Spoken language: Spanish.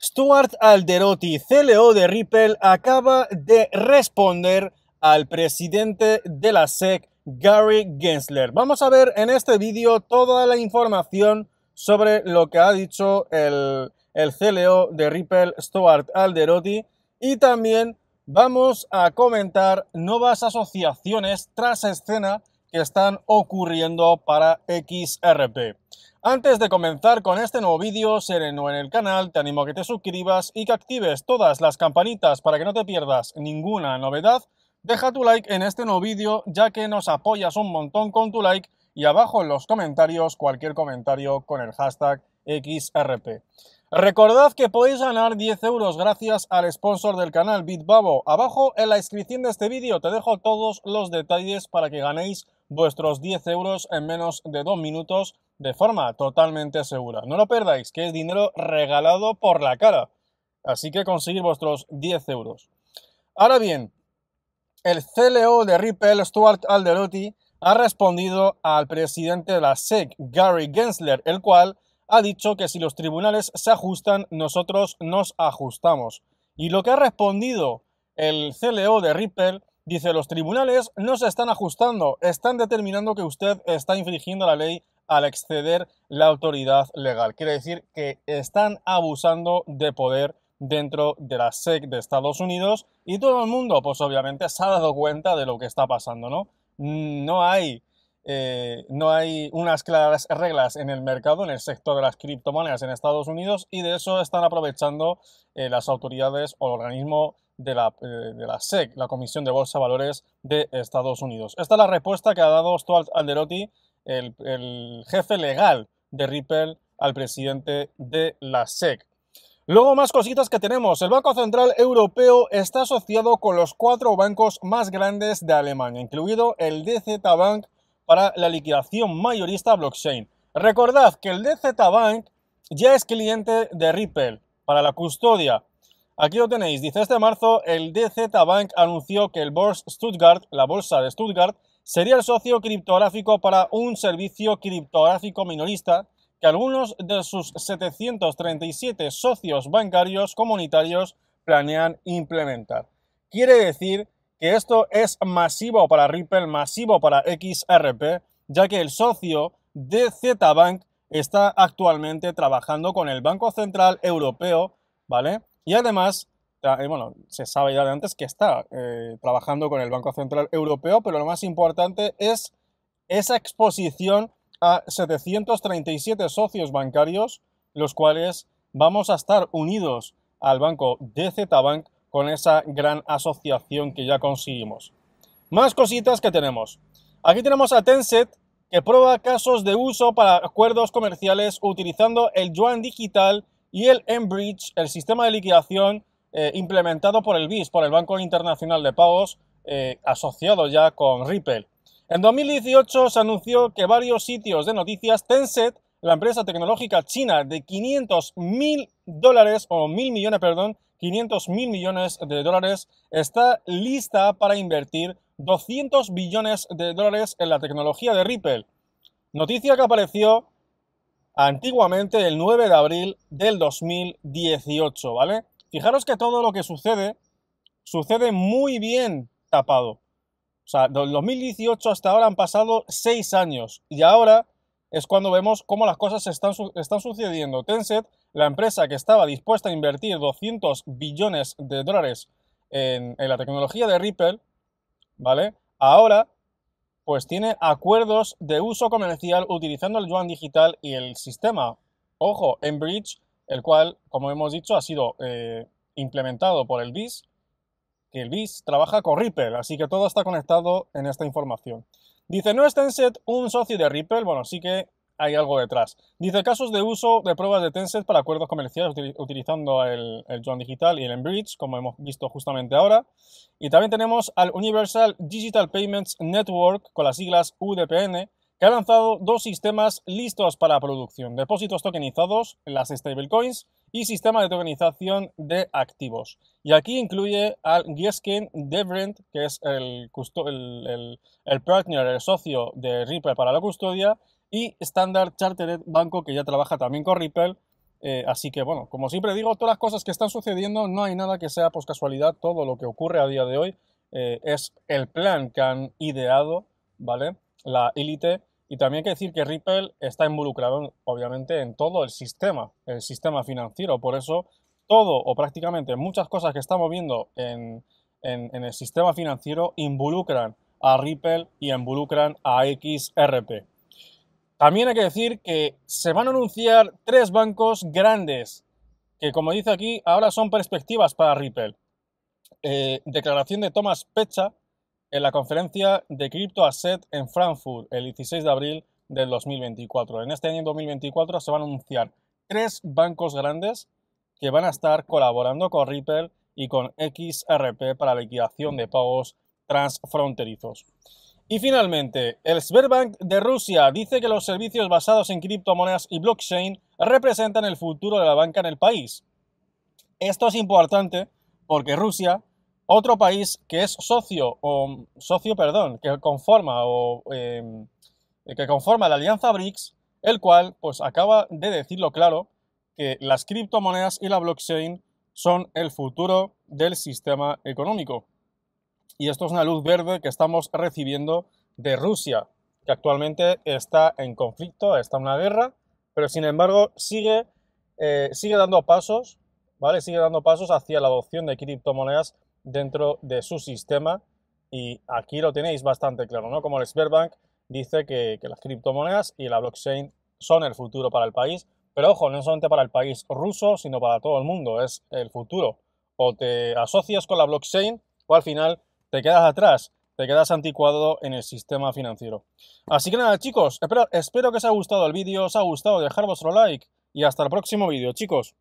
Stuart Alderotti, CLO de Ripple, acaba de responder al presidente de la SEC, Gary Gensler. Vamos a ver en este vídeo toda la información sobre lo que ha dicho el, el CLO de Ripple, Stuart Alderotti, y también vamos a comentar nuevas asociaciones tras escena que están ocurriendo para XRP. Antes de comenzar con este nuevo vídeo, sereno en el canal, te animo a que te suscribas y que actives todas las campanitas para que no te pierdas ninguna novedad. Deja tu like en este nuevo vídeo ya que nos apoyas un montón con tu like y abajo en los comentarios cualquier comentario con el hashtag XRP. Recordad que podéis ganar 10 euros gracias al sponsor del canal, Bitbabo. Abajo en la descripción de este vídeo te dejo todos los detalles para que ganéis vuestros 10 euros en menos de dos minutos de forma totalmente segura. No lo perdáis, que es dinero regalado por la cara. Así que conseguir vuestros 10 euros. Ahora bien, el CLO de Ripple, Stuart Alderotti, ha respondido al presidente de la SEC, Gary Gensler, el cual ha dicho que si los tribunales se ajustan, nosotros nos ajustamos. Y lo que ha respondido el CLO de Ripple Dice, los tribunales no se están ajustando, están determinando que usted está infringiendo la ley al exceder la autoridad legal. Quiere decir que están abusando de poder dentro de la SEC de Estados Unidos y todo el mundo, pues obviamente, se ha dado cuenta de lo que está pasando, ¿no? No hay, eh, no hay unas claras reglas en el mercado, en el sector de las criptomonedas en Estados Unidos y de eso están aprovechando eh, las autoridades o el organismo de la, eh, de la SEC, la Comisión de Bolsa de Valores de Estados Unidos. Esta es la respuesta que ha dado Stuart Alderotti, el, el jefe legal de Ripple, al presidente de la SEC. Luego más cositas que tenemos. El Banco Central Europeo está asociado con los cuatro bancos más grandes de Alemania, incluido el DZ Bank para la liquidación mayorista blockchain. Recordad que el DZ Bank ya es cliente de Ripple para la custodia Aquí lo tenéis, dice este marzo el DZ Bank anunció que el Bors Stuttgart, la bolsa de Stuttgart, sería el socio criptográfico para un servicio criptográfico minorista que algunos de sus 737 socios bancarios comunitarios planean implementar. Quiere decir que esto es masivo para Ripple, masivo para XRP, ya que el socio DZ Bank está actualmente trabajando con el Banco Central Europeo, ¿vale? Y además, eh, bueno, se sabe ya de antes que está eh, trabajando con el Banco Central Europeo, pero lo más importante es esa exposición a 737 socios bancarios, los cuales vamos a estar unidos al banco DZ Bank con esa gran asociación que ya conseguimos. Más cositas que tenemos. Aquí tenemos a Tencent, que prueba casos de uso para acuerdos comerciales utilizando el yuan digital y el Enbridge, el sistema de liquidación eh, implementado por el BIS, por el Banco Internacional de Pagos, eh, asociado ya con Ripple. En 2018 se anunció que varios sitios de noticias, Tencent, la empresa tecnológica china de 500 mil dólares, o mil millones, perdón, 500 mil millones de dólares, está lista para invertir 200 billones de dólares en la tecnología de Ripple. Noticia que apareció antiguamente el 9 de abril del 2018, ¿vale? Fijaros que todo lo que sucede, sucede muy bien tapado. O sea, del 2018 hasta ahora han pasado seis años y ahora es cuando vemos cómo las cosas están, están sucediendo. Tencent, la empresa que estaba dispuesta a invertir 200 billones de dólares en, en la tecnología de Ripple, ¿vale? Ahora pues tiene acuerdos de uso comercial utilizando el yuan digital y el sistema, ojo, en bridge, el cual, como hemos dicho, ha sido eh, implementado por el BIS, que el BIS trabaja con Ripple, así que todo está conectado en esta información. Dice, ¿no está en SET un socio de Ripple? Bueno, sí que hay algo detrás. Dice casos de uso de pruebas de Tencent para acuerdos comerciales utilizando el, John Digital y el Enbridge, como hemos visto justamente ahora. Y también tenemos al Universal Digital Payments Network, con las siglas UDPN, que ha lanzado dos sistemas listos para producción, depósitos tokenizados, las stablecoins, y sistema de tokenización de activos. Y aquí incluye al Gieskin Devrent, que es el, el, el, el partner, el socio de Ripple para la custodia, y Standard Chartered, banco que ya trabaja también con Ripple. Eh, así que bueno, como siempre digo, todas las cosas que están sucediendo, no hay nada que sea poscasualidad, casualidad, todo lo que ocurre a día de hoy eh, es el plan que han ideado, ¿vale? La élite. Y también hay que decir que Ripple está involucrado, obviamente, en todo el sistema, el sistema financiero. Por eso, todo o prácticamente muchas cosas que estamos viendo en, en el sistema financiero involucran a Ripple y involucran a XRP. También hay que decir que se van a anunciar tres bancos grandes, que como dice aquí, ahora son perspectivas para Ripple. Eh, declaración de Thomas Pecha en la conferencia de Crypto Asset en Frankfurt el 16 de abril del 2024. En este año 2024 se van a anunciar tres bancos grandes que van a estar colaborando con Ripple y con XRP para la liquidación de pagos transfronterizos. Y finalmente, el Sberbank de Rusia dice que los servicios basados en criptomonedas y blockchain representan el futuro de la banca en el país. Esto es importante porque Rusia, otro país que es socio, o socio, perdón, que conforma, o, eh, que conforma la alianza BRICS, el cual pues acaba de decirlo claro, que las criptomonedas y la blockchain son el futuro del sistema económico. Y esto es una luz verde que estamos recibiendo de Rusia, que actualmente está en conflicto, está en una guerra, pero sin embargo sigue, eh, sigue dando pasos, ¿vale? Sigue dando pasos hacia la adopción de criptomonedas dentro de su sistema. Y aquí lo tenéis bastante claro, ¿no? Como el Sberbank dice que, que las criptomonedas y la blockchain son el futuro para el país. Pero ojo, no solamente para el país ruso, sino para todo el mundo, es el futuro. O te asocias con la blockchain o al final te quedas atrás, te quedas anticuado en el sistema financiero. Así que nada, chicos, espero, que os haya gustado el vídeo, os ha gustado, dejar vuestro like y hasta el próximo vídeo, chicos.